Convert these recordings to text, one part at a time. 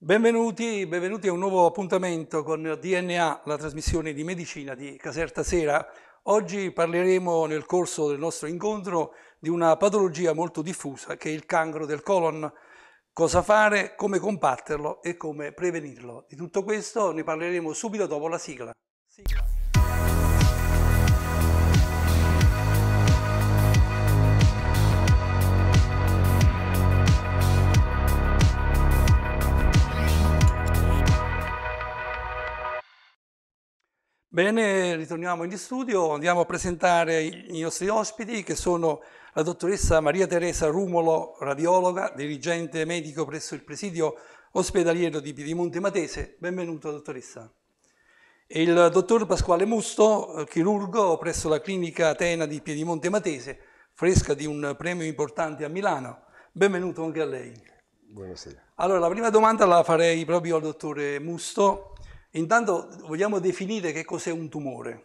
Benvenuti, benvenuti, a un nuovo appuntamento con DNA, la trasmissione di medicina di Caserta Sera. Oggi parleremo nel corso del nostro incontro di una patologia molto diffusa che è il cancro del colon. Cosa fare, come combatterlo e come prevenirlo. Di tutto questo ne parleremo subito dopo la sigla. sigla. Bene, ritorniamo in studio, andiamo a presentare i nostri ospiti che sono la dottoressa Maria Teresa Rumolo, radiologa, dirigente medico presso il presidio ospedaliero di Piedimonte Matese. Benvenuta dottoressa. E il dottor Pasquale Musto, chirurgo presso la clinica Atena di Piedimonte Matese, fresca di un premio importante a Milano. Benvenuto anche a lei. Buonasera. Allora, la prima domanda la farei proprio al dottore Musto. Intanto vogliamo definire che cos'è un tumore.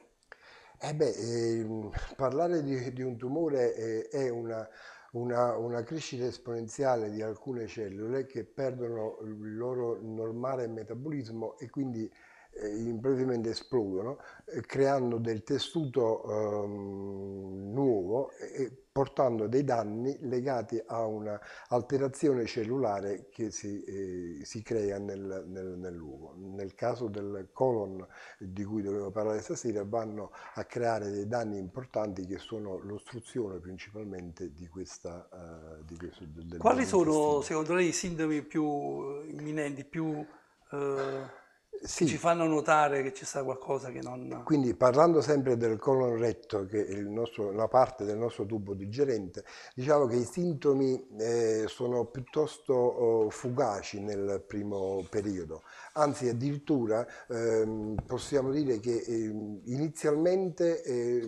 Eh beh, eh, parlare di, di, un tumore eh, è una, una, una, crescita esponenziale di alcune cellule che perdono il loro normale metabolismo e quindi eh, praticamente esplodono, eh, creando del tessuto eh, nuovo e portando dei danni legati a un'alterazione cellulare che si, eh, si crea nel, nel, nell'uovo. Nel caso del colon di cui dovevo parlare stasera vanno a creare dei danni importanti che sono l'ostruzione principalmente di questa... Eh, di questo, del, Quali sono testino. secondo lei i sintomi più imminenti, più... Eh sì. che ci fanno notare che ci sta qualcosa che non... Quindi parlando sempre del colon retto, che è nostro, una parte del nostro tubo digerente, diciamo che i sintomi eh, sono piuttosto oh, fugaci nel primo periodo, anzi addirittura ehm, possiamo dire che eh, inizialmente eh,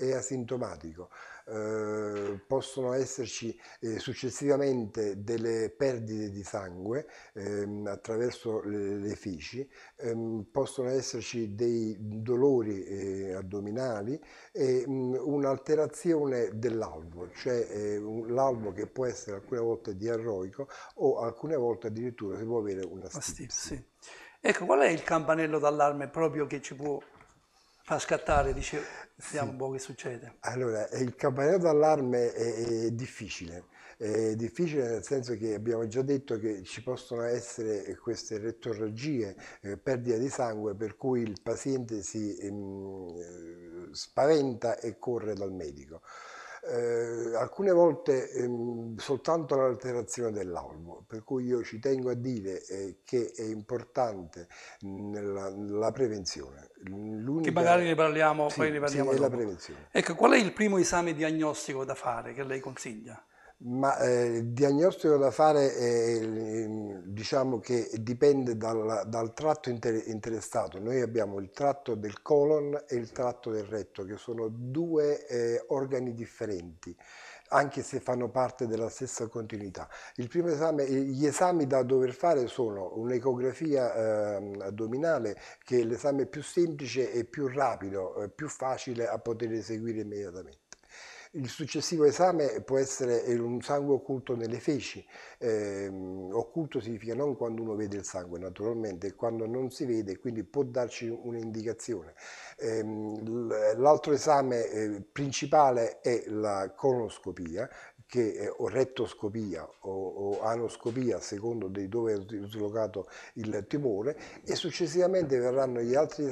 è asintomatico, eh, possono esserci eh, successivamente delle perdite di sangue ehm, attraverso le, le feci, ehm, possono esserci dei dolori eh, addominali e mm, un'alterazione dell'albo, cioè eh, l'albo che può essere alcune volte diarroico o alcune volte addirittura si può avere una stipsi. Ecco, qual è il campanello d'allarme proprio che ci può fa scattare, dice, vediamo sì. un po' che succede. Allora, eh, il campanello d'allarme è, è difficile. È difficile nel senso che abbiamo già detto che ci possono essere queste rettorragie, eh, perdita di sangue, per cui il paziente si ehm, eh, spaventa e corre dal medico. Eh, alcune volte ehm, soltanto l'alterazione dell'albo, per cui io ci tengo a dire eh, che è importante nella, la prevenzione. Che magari ne parliamo, sì, poi ne parliamo sì, dopo. Ecco, qual è il primo esame diagnostico da fare che lei consiglia? Ma eh, il diagnostico da fare è, ehm, diciamo che dipende dal, dal tratto inter interessato. Noi abbiamo il tratto del colon e il tratto del retto, che sono due eh, organi differenti anche se fanno parte della stessa continuità. Esame, eh, gli esami da dover fare sono un'ecografia eh, addominale, che è l'esame più semplice e più rapido, eh, più facile a poter eseguire immediatamente. Il successivo esame può essere un sangue occulto nelle feci, eh, occulto significa non quando uno vede il sangue naturalmente, quando non si vede, quindi può darci un'indicazione. Eh, l'altro esame eh, principale è la colonoscopia, che è o rettoscopia o, o, anoscopia, secondo di dove è dislocato il tumore, e successivamente verranno gli altri,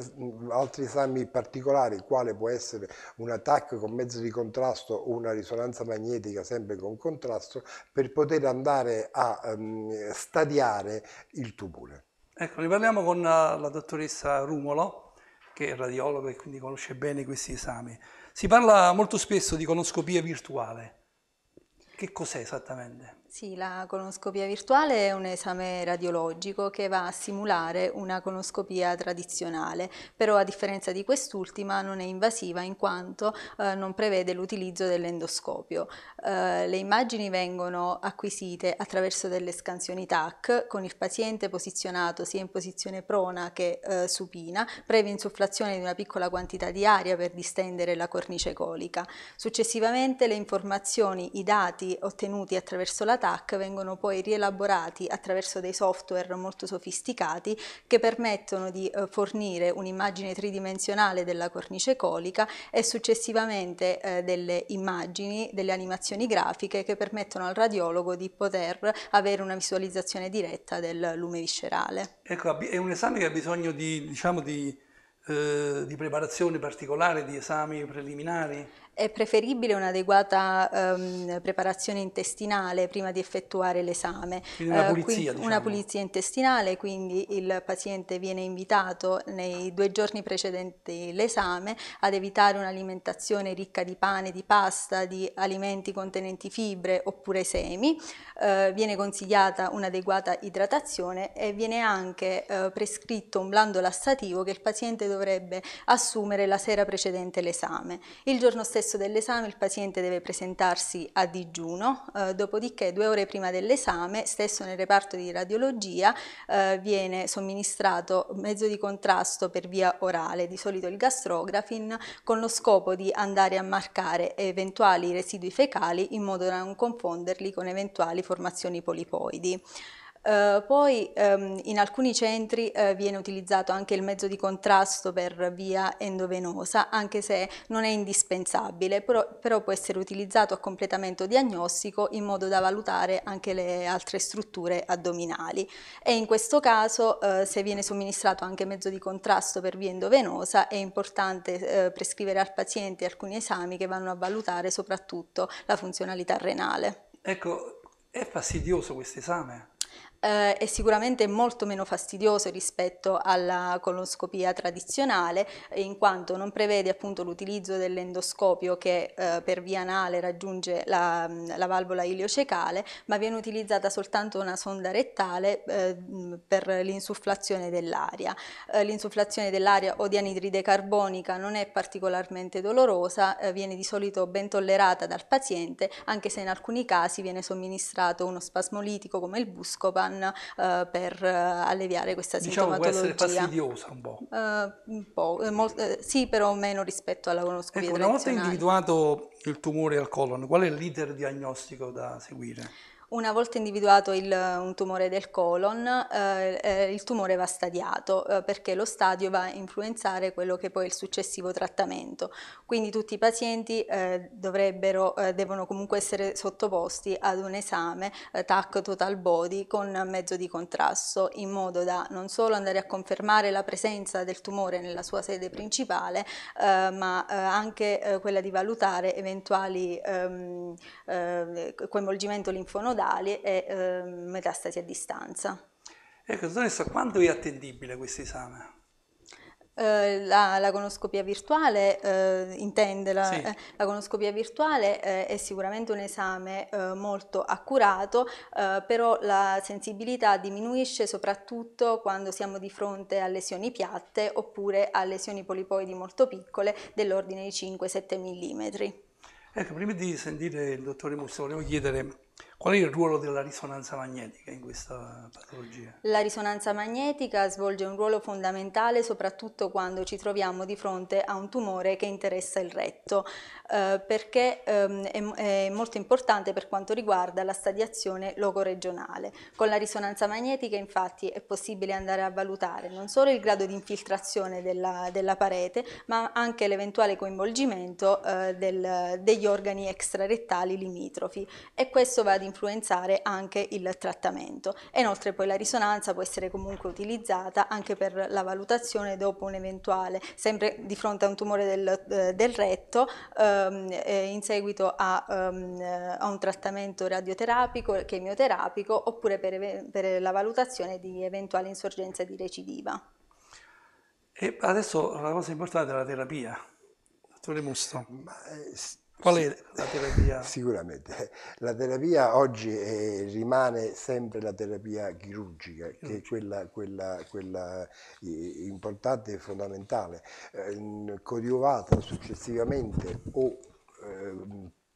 altri esami particolari, quale può essere un attacco con mezzo di contrasto contrasto, una risonanza magnetica sempre con contrasto, per poter andare a um, stadiare il tumore. Ecco, ne parliamo con eh, la dottoressa Rumolo, che è radiologa e quindi conosce bene questi esami. Si parla molto spesso di conoscopia virtuale. Che cos'è esattamente? Sì, la colonoscopia virtuale è un esame radiologico che va a simulare una colonoscopia tradizionale, però a differenza di quest'ultima non è invasiva in quanto eh, non prevede l'utilizzo dell'endoscopio. Eh, le immagini vengono acquisite attraverso delle scansioni TAC con il paziente posizionato sia in posizione prona che eh, supina, previa insufflazione di una piccola quantità di aria per distendere la cornice colica. Successivamente le informazioni, i dati ottenuti attraverso la TAC vengono poi rielaborati attraverso dei software molto sofisticati che permettono di eh, fornire un'immagine tridimensionale della cornice colica e successivamente eh, delle immagini, delle animazioni grafiche che permettono al radiologo di poter avere una visualizzazione diretta del lume viscerale. Ecco, è un esame che ha bisogno di, diciamo, di, eh, di preparazione particolare, di esami preliminari? è preferibile un'adeguata ehm, preparazione intestinale prima di effettuare l'esame. Quindi una eh, pulizia, eh, quindi, diciamo. una pulizia intestinale, quindi il paziente viene invitato nei due giorni precedenti l'esame ad evitare un'alimentazione ricca di pane, di pasta, di alimenti contenenti fibre oppure semi, eh, viene consigliata un'adeguata idratazione e viene anche eh, prescritto un blando lassativo che il paziente dovrebbe assumere la sera precedente l'esame. Il giorno stesso processo dell'esame il paziente deve presentarsi a digiuno, eh, dopodiché due ore prima dell'esame, stesso nel reparto di radiologia, eh, viene somministrato mezzo di contrasto per via orale, di solito il gastrografin, con lo scopo di andare a marcare eventuali residui fecali in modo da non confonderli con eventuali formazioni polipoidi. Eh, poi um, in alcuni centri uh, viene utilizzato anche il mezzo di contrasto per via endovenosa, anche se non è indispensabile, però, però, può essere utilizzato a completamento diagnostico in modo da valutare anche le altre strutture addominali. E in questo caso, uh, se viene somministrato anche mezzo di contrasto per via endovenosa, è importante prescrivere al paziente alcuni esami che vanno a valutare soprattutto la funzionalità renale. Ecco, è fastidioso questo esame? eh, è sicuramente molto meno fastidioso rispetto alla colonscopia tradizionale in quanto non prevede appunto l'utilizzo dell'endoscopio che eh, per via anale raggiunge la, mm, la, valvola iliocecale ma viene utilizzata soltanto una sonda rettale eh, mm, per l'insufflazione dell'aria. Eh, l'insufflazione dell'aria o di anidride carbonica non è particolarmente dolorosa, eh, viene di solito ben tollerata dal paziente anche se in alcuni casi viene somministrato uno spasmolitico come il buscopan Zan uh, eh, per eh, alleviare questa diciamo sintomatologia. Diciamo può essere fastidiosa un po'. Uh, un po' molto, sì, però meno rispetto alla colonoscopia ecco, Una volta individuato il tumore al colon, qual è l'iter diagnostico da seguire? Una volta individuato il, un tumore del colon, eh, eh, il tumore va stadiato eh, perché lo stadio va a influenzare quello che poi è il successivo trattamento. Quindi tutti i pazienti eh, eh devono comunque essere sottoposti ad un esame eh, TAC total body con mezzo di contrasto in modo da non solo andare a confermare la presenza del tumore nella sua sede principale, ma anche quella di valutare eventuali ehm, coinvolgimento linfonodale stradali e eh, metastasi a distanza. Ecco, dottoressa, quanto è attendibile questo esame? Eh, la, la, conoscopia virtuale eh, intende la, sì. Eh, la, conoscopia virtuale eh, è sicuramente un esame molto accurato però la sensibilità diminuisce soprattutto quando siamo di fronte a lesioni piatte oppure a lesioni polipoidi molto piccole dell'ordine di 5-7 mm ecco prima di sentire il dottore Musso volevo chiedere Qual è il ruolo della risonanza magnetica in questa patologia? La risonanza magnetica svolge un ruolo fondamentale soprattutto quando ci troviamo di fronte a un tumore che interessa il retto, eh, perché ehm, è, è, molto importante per quanto riguarda la stadiazione logoregionale. Con la risonanza magnetica infatti è possibile andare a valutare non solo il grado di infiltrazione della, della parete, ma anche l'eventuale coinvolgimento eh, del, degli organi extrarettali limitrofi e questo va va ad influenzare anche il trattamento. inoltre poi la risonanza può essere comunque utilizzata anche per la valutazione dopo un eventuale, sempre di fronte a un tumore del, eh, del retto, ehm, in seguito a, ehm, a, un trattamento radioterapico, chemioterapico, oppure per, per la valutazione di eventuale insorgenza di recidiva. E adesso la cosa importante è la terapia. Dottore Musto. Eh, Qual è la terapia? Sicuramente. La terapia oggi è, rimane sempre la terapia chirurgica, chirurgica. che è quella, quella, quella importante e fondamentale. Eh, codiovata successivamente o eh,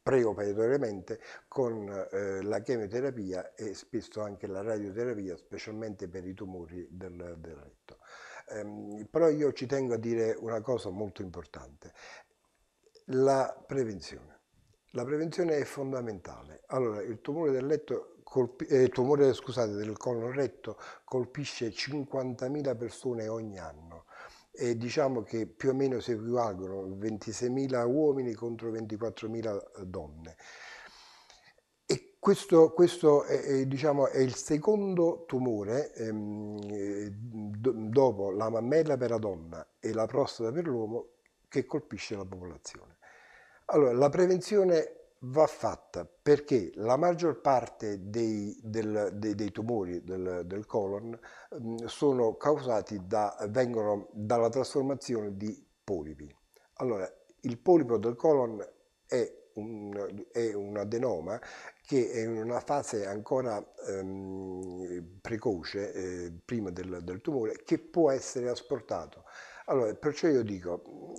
preoperatoriamente con eh, la chemioterapia e spesso anche la radioterapia, specialmente per i tumori del, del retto. Eh, però io ci tengo a dire una cosa molto importante. La prevenzione. La prevenzione è fondamentale. Allora, il tumore del letto eh, il tumore scusate, del colon retto colpisce 50.000 persone ogni anno e diciamo che più o meno si equivalgono 26.000 uomini contro 24.000 donne. E questo, questo è, diciamo, è, il secondo tumore ehm, dopo la mammella per la donna e la prostata per l'uomo che colpisce la popolazione. Allora, la prevenzione va fatta perché la maggior parte dei, del, dei, dei tumori del, del colon mm, sono causati da, vengono dalla trasformazione di polipi. Allora, il polipo del colon è un, è un adenoma che è in una fase ancora ehm, precoce, eh, prima del, del tumore, che può essere asportato. Allora, perciò io dico,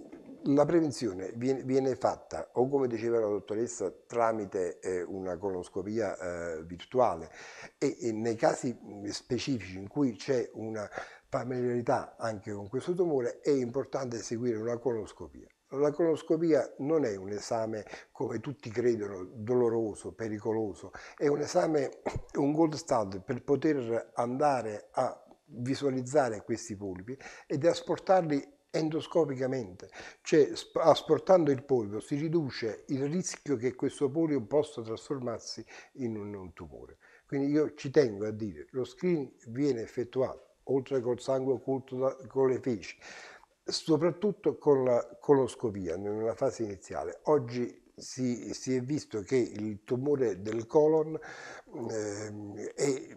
la prevenzione viene, viene, fatta o come diceva la dottoressa tramite eh, una colonoscopia eh, virtuale e, e, nei casi mm, specifici in cui c'è una familiarità anche con questo tumore è importante seguire una colonoscopia. La colonoscopia non è un esame, come tutti credono, doloroso, pericoloso, è un esame, un gold standard per poter andare a visualizzare questi polipi ed asportarli endoscopicamente, cioè asportando ah, il polio si riduce il rischio che questo polio possa trasformarsi in un, tumore. Quindi io ci tengo a dire, lo screening viene effettuato oltre col sangue occulto da, con le feci, soprattutto con la coloscopia nella fase iniziale. Oggi si, si è visto che il tumore del colon eh, è,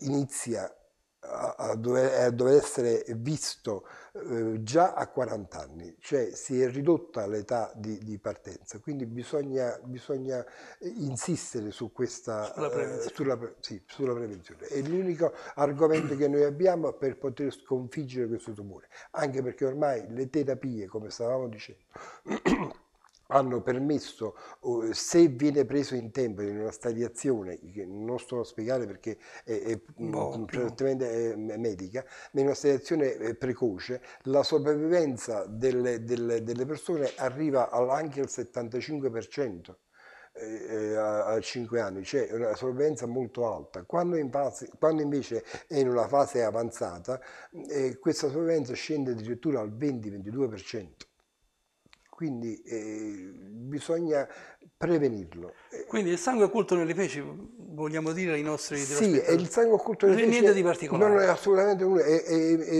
inizia a a dover essere visto eh, già a 40 anni, cioè si è ridotta l'età di, di partenza, quindi bisogna, bisogna insistere su questa, sulla, eh, prevenzione. Eh, sulla, sì, sulla prevenzione. È l'unico argomento che noi abbiamo per poter sconfiggere questo tumore, anche perché ormai le terapie, come stavamo dicendo, hanno permesso, se viene preso in tempo in una stadiazione, che non sto a spiegare perché è, è, boh, medica, ma in una stadiazione eh, precoce la sopravvivenza delle, delle, delle persone arriva anche al 75% eh, eh, a 5 anni, cioè una sorveglianza molto alta. Quando, in fase, quando, invece è in una fase avanzata, eh, questa sorveglianza scende addirittura al 20-22%. Quindi eh, bisogna prevenirlo. Quindi il sangue occulto nelle feci vogliamo dire ai nostri Sì, è il sangue occulto non è Niente di particolare. Non è assolutamente nulla,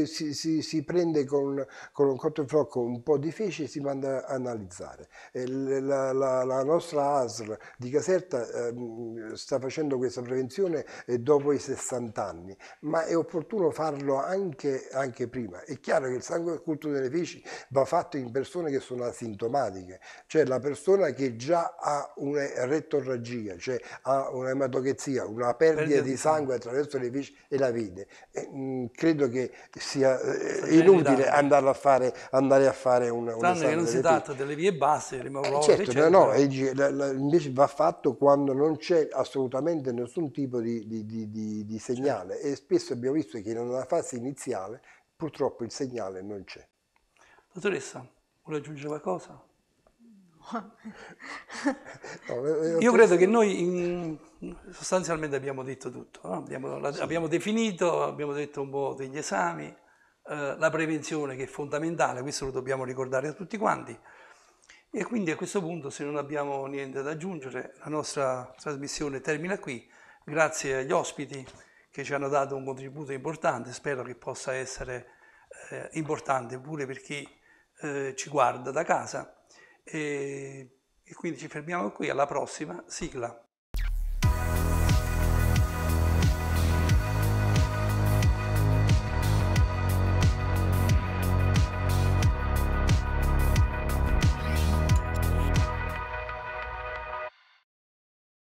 si, si, si, prende con, con un cotto in flocco un po' di feci e si manda a analizzare. La, la, la nostra ASR di Caserta ehm, sta facendo questa prevenzione eh, dopo i 60 anni, ma è opportuno farlo anche, anche prima. È chiaro che il sangue occulto delle feci va fatto in persone che sono asintomatiche, cioè la persona che già ha una retorragia, cioè ha una ematocritica che sia una perdita di sangue attraverso le viscere e la vite, eh, mm, credo che sia eh, inutile andare a fare, andare una, un Tranne che non si tratta delle vie basse, rimuovere. Eh, certo, no, no, invece va fatto quando non c'è assolutamente nessun tipo di, di, di, di certo. segnale certo. e spesso abbiamo visto che in una fase iniziale purtroppo il segnale non c'è. Dottoressa, vuole aggiungere qualcosa? Eh, eh, Io credo che noi in, sostanzialmente abbiamo detto tutto, no? abbiamo, la, sì. abbiamo, definito, abbiamo detto un po' degli esami, eh, la prevenzione che è fondamentale, questo lo dobbiamo ricordare a tutti quanti. E quindi a questo punto, se non abbiamo niente da aggiungere, la nostra trasmissione termina qui. Grazie agli ospiti che ci hanno dato un contributo importante, spero che possa essere eh, importante pure per chi eh, ci guarda da casa e, quindi ci fermiamo qui, alla prossima sigla.